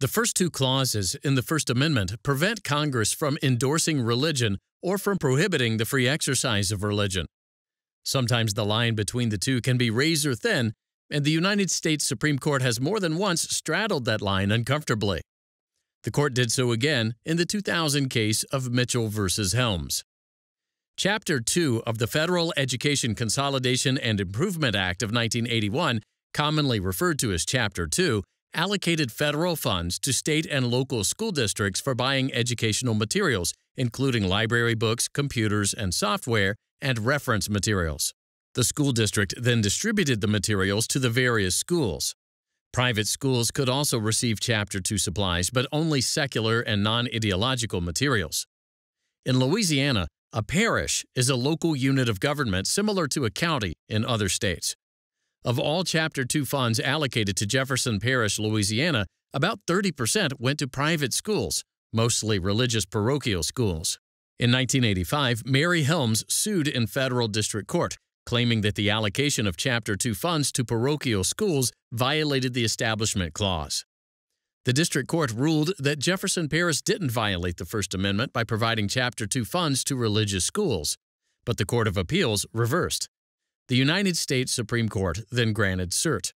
The first two clauses in the First Amendment prevent Congress from endorsing religion or from prohibiting the free exercise of religion. Sometimes the line between the two can be razor thin, and the United States Supreme Court has more than once straddled that line uncomfortably. The court did so again in the 2000 case of Mitchell v. Helms. Chapter 2 of the Federal Education Consolidation and Improvement Act of 1981, commonly referred to as Chapter 2, allocated federal funds to state and local school districts for buying educational materials, including library books, computers and software, and reference materials. The school district then distributed the materials to the various schools. Private schools could also receive Chapter 2 supplies, but only secular and non-ideological materials. In Louisiana, a parish is a local unit of government similar to a county in other states. Of all Chapter 2 funds allocated to Jefferson Parish, Louisiana, about 30% went to private schools, mostly religious parochial schools. In 1985, Mary Helms sued in federal district court, claiming that the allocation of Chapter 2 funds to parochial schools violated the Establishment Clause. The district court ruled that Jefferson Parish didn't violate the First Amendment by providing Chapter 2 funds to religious schools, but the Court of Appeals reversed. The United States Supreme Court then granted cert.